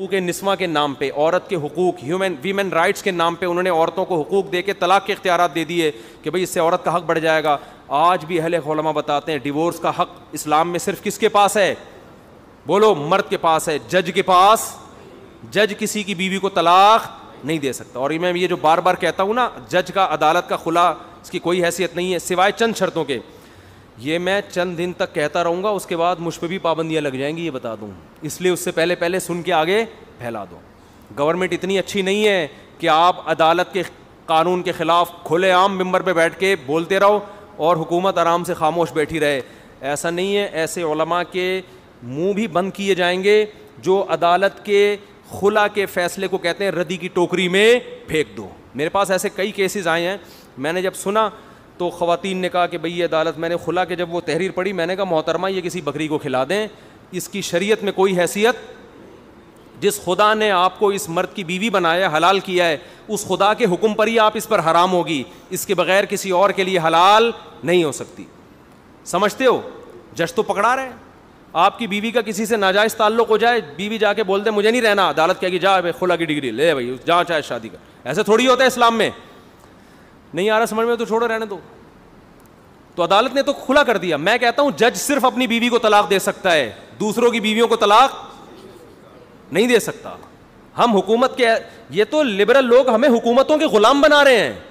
हकूक नस्मा के नाम पर औरत के हकूक ह्यूमन वीमेन राइट्स के नाम पर उन्होंने औरतों को हकूक दे के तलाक के इख्तियार दे दिए कि भाई इससे औरत का हक बढ़ जाएगा आज भी अहल खलमा बताते हैं डिवोर्स का हक इस्लाम में सिर्फ किसके पास है बोलो मर्द के पास है जज के पास जज किसी की बीवी को तलाक नहीं दे सकता और मैं ये जो बार बार कहता हूँ ना जज का अदालत का खुला इसकी कोई हैसियत नहीं है सिवाय चंद शर्तों के ये मैं चंद दिन तक कहता रहूँगा उसके बाद मुझ पर भी पाबंदियाँ लग जाएंगी ये बता दूँ इसलिए उससे पहले पहले सुन के आगे फैला दो गवर्नमेंट इतनी अच्छी नहीं है कि आप अदालत के कानून के ख़िलाफ़ खुले आम मंबर पर बैठ के बोलते रहो और हुकूमत आराम से खामोश बैठी रहे ऐसा नहीं है ऐसे ओलमा के मुँह भी बंद किए जाएंगे जो अदालत के खुला के फ़ैसले को कहते हैं रदी की टोकरी में फेंक दो मेरे पास ऐसे कई केसेज आए हैं मैंने जब सुना तो ख़वातीन ने कहा कि भई अदालत मैंने खुला कि जब वो तहरीर पढ़ी मैंने कहा मोहतरमा ये किसी बकरी को खिला दें इसकी शरीय में कोई हैसियत जिस खुदा ने आपको इस मर्द की बीवी बनाया हलाल किया है उस खुदा के हुक्म पर ही आप इस पर हराम होगी इसके बगैर किसी और के लिए हलाल नहीं हो सकती समझते हो जज तो पकड़ा रहे आपकी बीवी का किसी से नाजायज़ ताल्लुक हो जाए बीवी जाके बोलते दे मुझे नहीं रहना अदालत कहेगी जा भाई खुला की डिग्री ले भाई जा चाहे शादी का ऐसे थोड़ी होता है इस्लाम में नहीं आ रहा समझ में तो छोड़ो रहने दो तो अदालत ने तो खुला कर दिया मैं कहता हूं जज सिर्फ अपनी बीवी को तलाक दे सकता है दूसरों की बीवियों को तलाक नहीं दे सकता हम हुकूमत के ये तो लिबरल लोग हमें हुकूमतों के गुलाम बना रहे हैं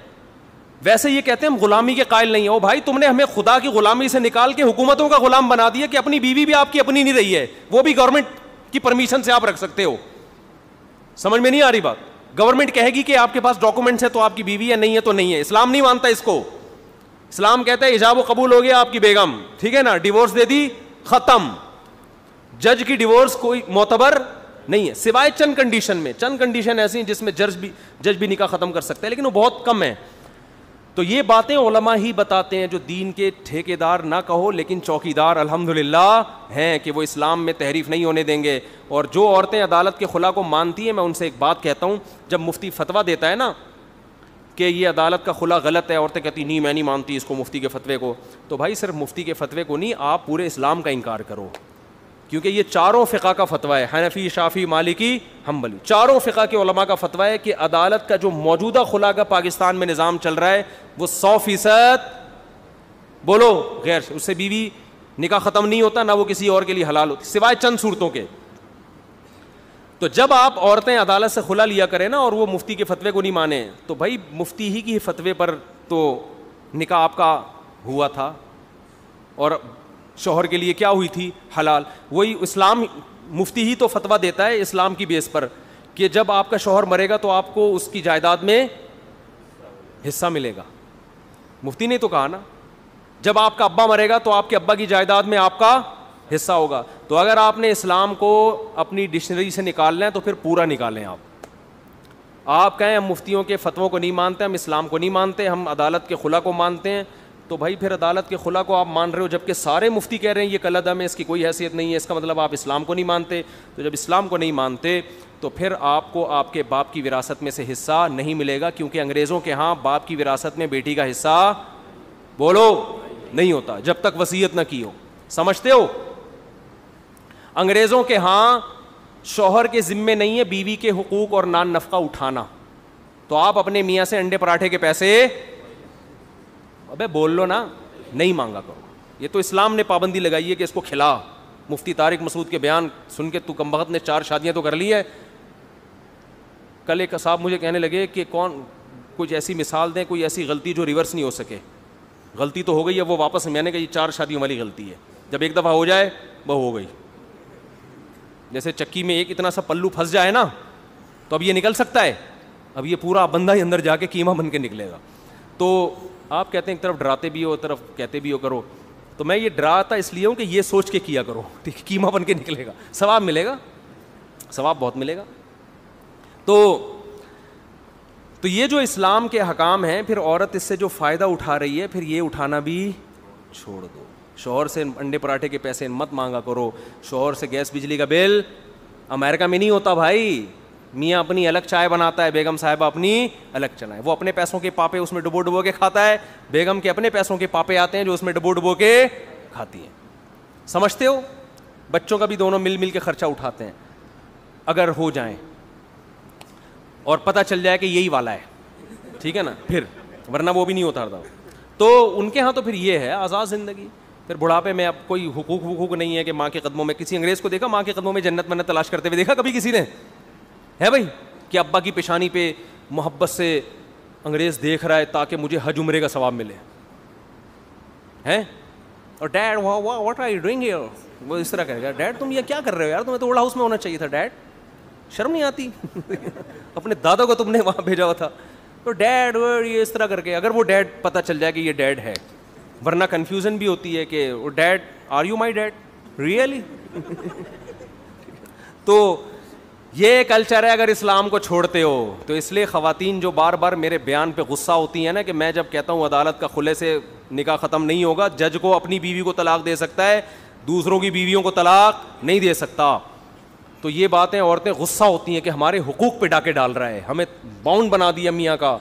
वैसे ये कहते हैं हम गुलामी के कायल नहीं है ओ भाई तुमने हमें खुदा की गुलामी से निकाल के हुकूमतों का गुलाम बना दिया कि अपनी बीवी भी आपकी अपनी नहीं रही है वो भी गवर्नमेंट की परमिशन से आप रख सकते हो समझ में नहीं आ रही बात गवर्नमेंट कहेगी कि आपके पास डॉक्यूमेंट्स है तो आपकी बीवी है नहीं है तो नहीं है इस्लाम नहीं मानता इसको इस्लाम कहता है हिजाब कबूल हो गया आपकी बेगम ठीक है ना डिवोर्स दे दी खत्म जज की डिवोर्स कोई मोतबर नहीं है सिवाय चंद कंडीशन में चंद कंडीशन ऐसी जिसमें जज भी जज भी निकाह खत्म कर सकते हैं लेकिन वो बहुत कम है तो ये बातें ओलमा ही बताते हैं जो दीन के ठेकेदार ना कहो लेकिन चौकीदार अल्हम्दुलिल्लाह हैं कि वो इस्लाम में तहरीफ नहीं होने देंगे और जो औरतें अदालत के खुला को मानती हैं मैं उनसे एक बात कहता हूँ जब मुफ्ती फतवा देता है ना कि ये अदालत का खुला गलत है औरतें कहती नहीं मैं नहीं मानती इसको मुफ्ती के फतवे को तो भाई सिर्फ मुफ्ती के फतवे को नहीं आप पूरे इस्लाम का इनकार करो क्योंकि ये चारों फ़िका का फतवा है हनफी शाफ़ी मालिकी हम हम्बली चारों फ़िका के उलमा का फतवा है कि अदालत का जो मौजूदा खुला का पाकिस्तान में निज़ाम चल रहा है वो सौ फ़ीसद बोलो गैर उससे बीवी निका ख़त्म नहीं होता ना वो किसी और के लिए हलाल होती सिवाय चंद सूरतों के तो जब आप औरतें अदालत से खुला लिया करें ना और वो मुफ्ती के फतवे को नहीं माने तो भाई मुफ्ती ही की फतवे पर तो निका आपका हुआ था और शोहर के लिए क्या हुई थी हलाल वही इस्लाम मुफ्ती ही तो फतवा देता है इस्लाम की बेस पर कि जब आपका शोहर मरेगा तो आपको उसकी जायदाद में हिस्सा मिलेगा मुफ्ती ने तो कहा ना जब आपका अब्बा मरेगा तो आपके अब्बा की जायदाद में आपका हिस्सा होगा तो अगर आपने इस्लाम को अपनी डिक्शनरी से निकालना है तो फिर पूरा निकालें आप आप कहें हम मुफ्तियों के फतवों को नहीं मानते हम इस्लाम को नहीं मानते हम अदालत के खुला को मानते हैं तो भाई फिर अदालत के खुला को आप मान रहे हो जबकि सारे मुफ्ती कह रहे हैं ये कलदम है इसकी कोई हैसियत नहीं है इसका मतलब आप इस्लाम को नहीं मानते तो जब इस्लाम को नहीं मानते तो फिर आपको आपके बाप की विरासत में से हिस्सा नहीं मिलेगा क्योंकि अंग्रेज़ों के यहाँ बाप की विरासत में बेटी का हिस्सा बोलो नहीं होता जब तक वसीयत ना की हो समझते हो अंग्रेज़ों के यहाँ शोहर के ज़िम्मे नहीं है बीवी के हकूक़ और नान नफका उठाना तो आप अपने मियाँ से अंडे पराठे के पैसे अबे बोल लो ना नहीं मांगा करो ये तो इस्लाम ने पाबंदी लगाई है कि इसको खिला मुफ्ती तारिक मसूद के बयान सुन के तू बहत ने चार शादियाँ तो कर ली है कल एक साहब मुझे कहने लगे कि कौन कुछ ऐसी मिसाल दें कोई ऐसी गलती जो रिवर्स नहीं हो सके गलती तो हो गई है वो वापस मैंने कहा ये चार शादियों वाली गलती है जब एक दफ़ा हो जाए वह हो गई जैसे चक्की में एक इतना सा पल्लू फंस जाए ना तो अब ये निकल सकता है अब ये पूरा बंदा ही अंदर जाके कीमा बन के निकलेगा तो आप कहते हैं एक तरफ डराते भी हो एक तरफ कहते भी हो करो तो मैं ये डराता इसलिए हूँ कि ये सोच के किया करो ठीक कीमा बन के निकलेगा सवाब मिलेगा सवाब बहुत मिलेगा तो तो ये जो इस्लाम के हकाम हैं फिर औरत इससे जो फ़ायदा उठा रही है फिर ये उठाना भी छोड़ दो शोहर से अंडे पराठे के पैसे मत मांगा करो शोहर से गैस बिजली का बिल अमेरिका में नहीं होता भाई मियाँ अपनी अलग चाय बनाता है बेगम साहिबा अपनी अलग चनाए वो अपने पैसों के पापे उसमें डुबो डुबो के खाता है बेगम के अपने पैसों के पापे आते हैं जो उसमें डुबो डुबो के खाती हैं समझते हो बच्चों का भी दोनों मिल मिल के खर्चा उठाते हैं अगर हो जाए और पता चल जाए कि यही वाला है ठीक है ना फिर वरना वो भी नहीं होता था तो उनके यहाँ तो फिर ये है आज़ाद ज़िंदगी फिर बुढ़ापे में अब कोई हुकूक वकूक नहीं है कि माँ के कदमों में किसी अंग्रेज़ को देखा माँ के कदमों में जन्नत मन्नत तलाश करते हुए देखा कभी किसी ने है भाई कि अब्बा की पेशानी पे मोहब्बत से अंग्रेज़ देख रहा है ताकि मुझे हज उमरे का सवाब मिले हैं और डैड वाह वाह what are you doing here वो इस तरह करेगा डैड तुम ये क्या कर रहे हो यार तुम्हें तो ओल्ड हाउस में होना चाहिए था डैड शर्म नहीं आती अपने दादा को तुमने वहाँ भेजा हुआ था तो डैड ये इस तरह करके अगर वो डैड पता चल जाए कि ये डैड है वरना कन्फ्यूज़न भी होती है कि वो dad are you my dad really तो ये कल्चर है अगर इस्लाम को छोड़ते हो तो इसलिए ख़वातीन जो बार बार मेरे बयान पे गुस्सा होती हैं ना कि मैं जब कहता हूँ अदालत का खुले से निकाह ख़त्म नहीं होगा जज को अपनी बीवी को तलाक दे सकता है दूसरों की बीवियों को तलाक नहीं दे सकता तो ये बातें औरतें गुस्सा होती हैं कि हमारे हकूक़ पर डाके डाल रहा है हमें बाउंड बना दिया मियाँ का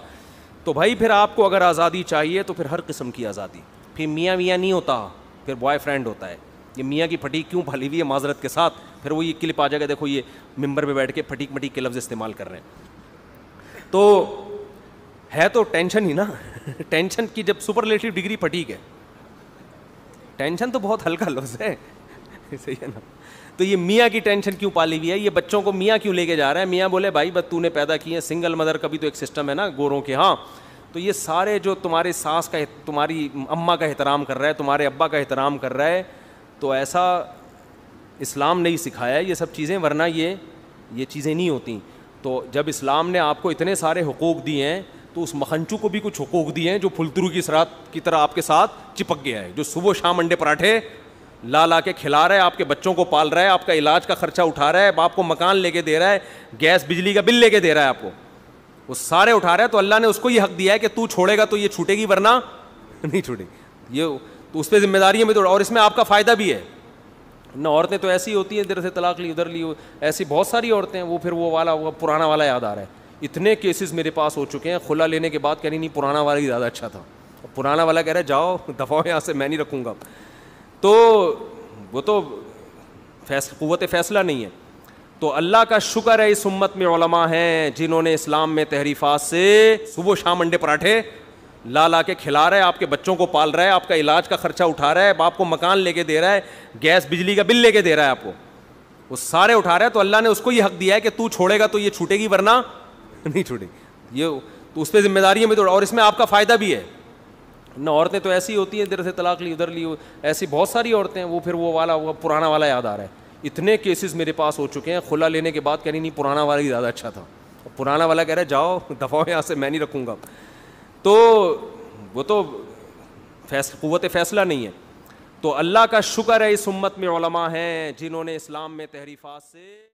तो भाई फिर आपको अगर आज़ादी चाहिए तो फिर हर किस्म की आज़ादी फिर मियाँ मियाँ नहीं होता फिर बॉयफ्रेंड होता है ये मियाँ की फटीक क्यों फली हुई है माजरत के साथ फिर वो ये क्लिप आ जाएगा देखो ये मेम्बर पर बैठ के फटीक मटीक के लफ्ज़ इस्तेमाल कर रहे हैं तो है तो टेंशन ही ना टेंशन की जब सुपर सुपरलेटिव डिग्री फटीक है टेंशन तो बहुत हल्का लफ्ज़ है सही है ना तो ये मियाँ की टेंशन क्यों पाली हुई है ये बच्चों को मियाँ क्यों लेके जा रहा है मियाँ बोले भाई बस ने पैदा किए सिंगल मदर का भी तो एक सिस्टम है ना गोरों के हाँ तो ये सारे जो तुम्हारे सास का तुम्हारी अम्मा का एहतराम कर रहा है तुम्हारे अब्बा का एहतराम कर रहा है तो ऐसा इस्लाम नहीं सिखाया ये सब चीज़ें वरना ये ये चीज़ें नहीं होती तो जब इस्लाम ने आपको इतने सारे हकूक़ दिए हैं तो उस मखनचू को भी कुछ हकूक़ दिए हैं जो फुलतरू की सरात की तरह आपके साथ चिपक गया है जो सुबह शाम अंडे पराठे ला ला के खिला रहा है आपके बच्चों को पाल रहा है आपका इलाज का खर्चा उठा रहा है बाप को मकान लेके दे रहा है गैस बिजली का बिल लेके दे रहा है आपको वो सारे उठा रहा है तो अल्लाह ने उसको ये हक दिया है कि तू छोड़ेगा तो ये छूटेगी वरना नहीं छूटेगी ये तो उस पर जिम्मेदारियाँ भी तोड़ा और इसमें आपका फ़ायदा भी है ना औरतें तो ऐसी होती हैं जर से तलाक ली उधर ली ऐसी बहुत सारी औरतें हैं वो फिर वो वाला वो पुराना वाला याद आ रहा है इतने केसेस मेरे पास हो चुके हैं खुला लेने के बाद कह रही नहीं पुराना वाला ही ज़्यादा अच्छा था पुराना वाला कह रहा है जाओ दफाओ यहाँ से मैं नहीं रखूँगा तो वो तो फैस क़वत फ़ैसला नहीं है तो अल्लाह का शुक्र है इस उम्मत में हैं जिन्होंने इस्लाम में तहरीफात से सुबह शाम अंडे पराठे ला ला के खिला रहा है आपके बच्चों को पाल रहा है आपका इलाज का खर्चा उठा रहा है आपको मकान लेके दे रहा है गैस बिजली का बिल लेके दे रहा है आपको वो सारे उठा रहा है तो अल्लाह ने उसको ये हक दिया है कि तू छोड़ेगा तो ये छूटेगी वरना नहीं छूटेगी ये तो उस पर जिम्मेदारियाँ भी तो और इसमें आपका फ़ायदा भी है ना औरतें तो ऐसी होती हैं इधर से तलाक ली उधर ली ऐसी बहुत सारी औरतें हैं वो फिर वो वाला वो पुराना वाला याद आ रहा है इतने केसेस मेरे पास हो चुके हैं खुला लेने के बाद कह रही नहीं पुराना वाला ही ज़्यादा अच्छा था पुराना वाला कह रहा है जाओ दफाओ यहाँ से मैं नहीं रखूँगा तो वो तो फैस क़वत फ़ैसला नहीं है तो अल्लाह का शुक्र है इस उम्मत में हैं जिन्होंने इस्लाम में तहरीफ़ात से